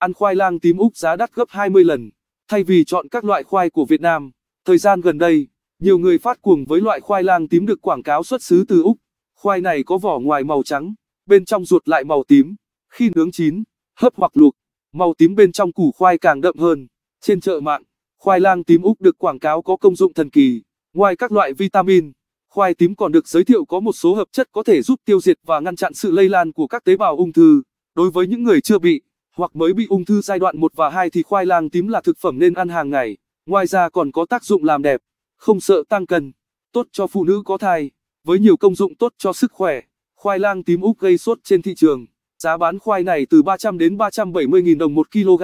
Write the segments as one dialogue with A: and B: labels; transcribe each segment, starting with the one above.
A: ăn khoai lang tím Úc giá đắt gấp 20 lần. Thay vì chọn các loại khoai của Việt Nam, thời gian gần đây, nhiều người phát cuồng với loại khoai lang tím được quảng cáo xuất xứ từ Úc. Khoai này có vỏ ngoài màu trắng, bên trong ruột lại màu tím. Khi nướng chín, hấp hoặc luộc, màu tím bên trong củ khoai càng đậm hơn. Trên chợ mạng, khoai lang tím Úc được quảng cáo có công dụng thần kỳ. Ngoài các loại vitamin, khoai tím còn được giới thiệu có một số hợp chất có thể giúp tiêu diệt và ngăn chặn sự lây lan của các tế bào ung thư. Đối với những người chưa bị hoặc mới bị ung thư giai đoạn 1 và 2 thì khoai lang tím là thực phẩm nên ăn hàng ngày. Ngoài ra còn có tác dụng làm đẹp, không sợ tăng cân, tốt cho phụ nữ có thai, với nhiều công dụng tốt cho sức khỏe. Khoai lang tím Úc gây sốt trên thị trường. Giá bán khoai này từ 300 đến 370 000 đồng 1 kg,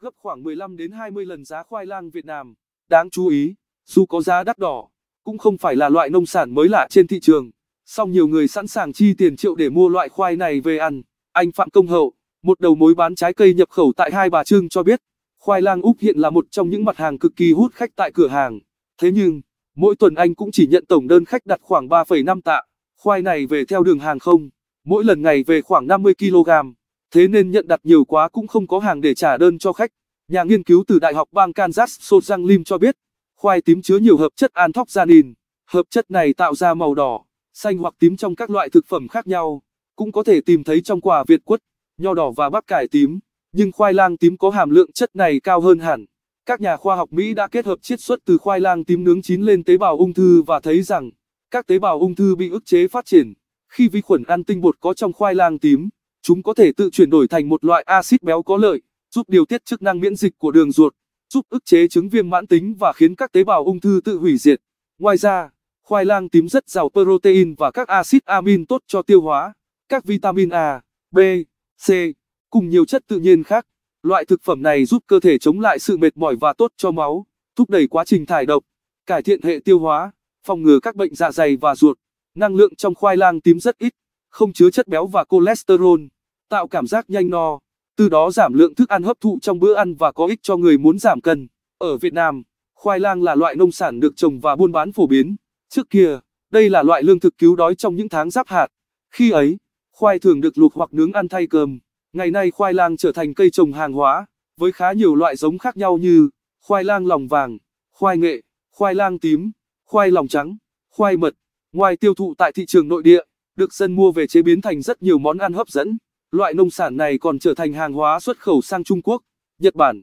A: gấp khoảng 15 đến 20 lần giá khoai lang Việt Nam. Đáng chú ý, dù có giá đắt đỏ, cũng không phải là loại nông sản mới lạ trên thị trường, song nhiều người sẵn sàng chi tiền triệu để mua loại khoai này về ăn. Anh Phạm Công Hậu một đầu mối bán trái cây nhập khẩu tại Hai Bà Trưng cho biết, khoai lang Úc hiện là một trong những mặt hàng cực kỳ hút khách tại cửa hàng. Thế nhưng, mỗi tuần anh cũng chỉ nhận tổng đơn khách đặt khoảng 3,5 tạ. Khoai này về theo đường hàng không, mỗi lần ngày về khoảng 50 kg. Thế nên nhận đặt nhiều quá cũng không có hàng để trả đơn cho khách. Nhà nghiên cứu từ Đại học bang Kansas Sojang Lim cho biết, khoai tím chứa nhiều hợp chất anthocyanin. Hợp chất này tạo ra màu đỏ, xanh hoặc tím trong các loại thực phẩm khác nhau, cũng có thể tìm thấy trong quả Việt quất nho đỏ và bắp cải tím, nhưng khoai lang tím có hàm lượng chất này cao hơn hẳn. Các nhà khoa học Mỹ đã kết hợp chiết xuất từ khoai lang tím nướng chín lên tế bào ung thư và thấy rằng các tế bào ung thư bị ức chế phát triển khi vi khuẩn ăn tinh bột có trong khoai lang tím, chúng có thể tự chuyển đổi thành một loại axit béo có lợi, giúp điều tiết chức năng miễn dịch của đường ruột, giúp ức chế chứng viêm mãn tính và khiến các tế bào ung thư tự hủy diệt. Ngoài ra, khoai lang tím rất giàu protein và các axit amin tốt cho tiêu hóa, các vitamin A, B, C. Cùng nhiều chất tự nhiên khác, loại thực phẩm này giúp cơ thể chống lại sự mệt mỏi và tốt cho máu, thúc đẩy quá trình thải độc, cải thiện hệ tiêu hóa, phòng ngừa các bệnh dạ dày và ruột. Năng lượng trong khoai lang tím rất ít, không chứa chất béo và cholesterol, tạo cảm giác nhanh no, từ đó giảm lượng thức ăn hấp thụ trong bữa ăn và có ích cho người muốn giảm cân. Ở Việt Nam, khoai lang là loại nông sản được trồng và buôn bán phổ biến. Trước kia, đây là loại lương thực cứu đói trong những tháng giáp hạt. Khi ấy, Khoai thường được luộc hoặc nướng ăn thay cơm. Ngày nay khoai lang trở thành cây trồng hàng hóa, với khá nhiều loại giống khác nhau như khoai lang lòng vàng, khoai nghệ, khoai lang tím, khoai lòng trắng, khoai mật. Ngoài tiêu thụ tại thị trường nội địa, được dân mua về chế biến thành rất nhiều món ăn hấp dẫn. Loại nông sản này còn trở thành hàng hóa xuất khẩu sang Trung Quốc, Nhật Bản.